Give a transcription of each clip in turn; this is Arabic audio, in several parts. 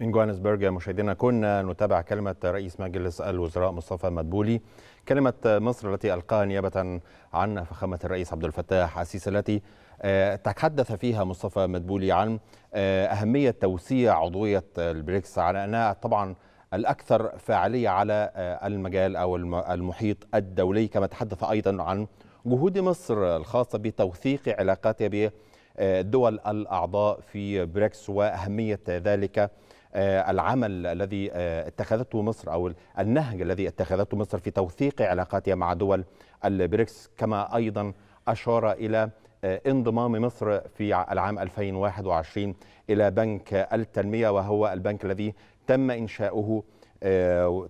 من جوهانسبرج مشاهدينا كنا نتابع كلمة رئيس مجلس الوزراء مصطفى مدبولي كلمة مصر التي ألقاها نيابة عن فخامة الرئيس عبد الفتاح السيسي التي آه، تحدث فيها مصطفى مدبولي عن آه، أهمية توسيع عضوية البريكس على أنها طبعا الأكثر فاعلية على آه، المجال أو المحيط الدولي كما تحدث أيضا عن جهود مصر الخاصة بتوثيق علاقاتها بالدول الأعضاء في بريكس وأهمية ذلك آه، العمل الذي آه، اتخذته مصر أو النهج الذي اتخذته مصر في توثيق علاقاتها مع دول البريكس كما أيضا أشار إلى آه، انضمام مصر في العام 2021 إلى بنك التنمية وهو البنك الذي تم إنشاؤه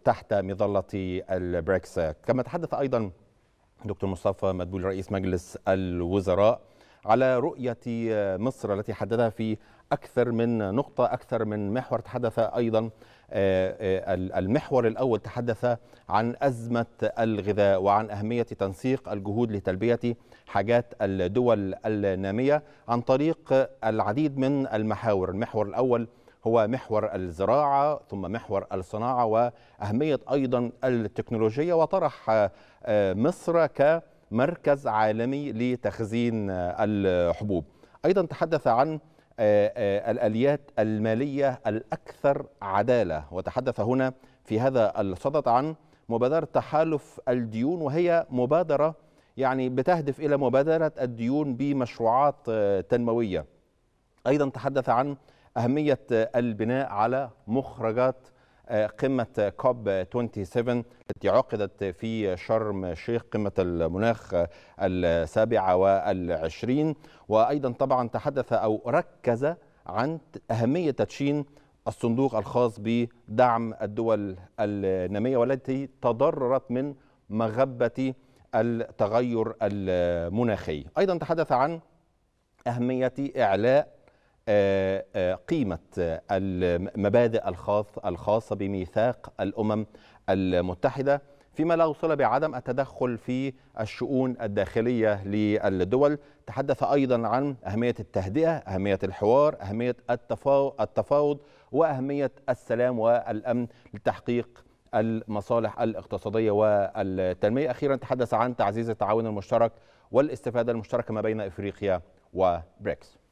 تحت مظلة البريكس كما تحدث أيضا دكتور مصطفى مدبول رئيس مجلس الوزراء على رؤية مصر التي حددها في أكثر من نقطة أكثر من محور تحدث أيضا آه، آه، المحور الأول تحدث عن أزمة الغذاء وعن أهمية تنسيق الجهود لتلبية حاجات الدول النامية عن طريق العديد من المحاور المحور الأول هو محور الزراعة ثم محور الصناعة وأهمية أيضا التكنولوجيا وطرح آه، مصر ك مركز عالمي لتخزين الحبوب ايضا تحدث عن آه، آه، الاليات الماليه الاكثر عداله وتحدث هنا في هذا الصدد عن مبادره تحالف الديون وهي مبادره يعني بتهدف الى مبادره الديون بمشروعات آه، تنمويه ايضا تحدث عن اهميه البناء على مخرجات قمة كوب 27 التي عقدت في شرم الشيخ قمة المناخ السابعة والعشرين وأيضا طبعا تحدث أو ركز عن أهمية تدشين الصندوق الخاص بدعم الدول النامية والتي تضررت من مغبة التغير المناخي أيضا تحدث عن أهمية إعلاء قيمة المبادئ الخاص الخاصة بميثاق الأمم المتحدة فيما لا وصل بعدم التدخل في الشؤون الداخلية للدول تحدث أيضا عن أهمية التهدئة أهمية الحوار أهمية التفاوض وأهمية السلام والأمن لتحقيق المصالح الاقتصادية والتنمية أخيرا تحدث عن تعزيز التعاون المشترك والاستفادة المشتركة ما بين إفريقيا وبريكس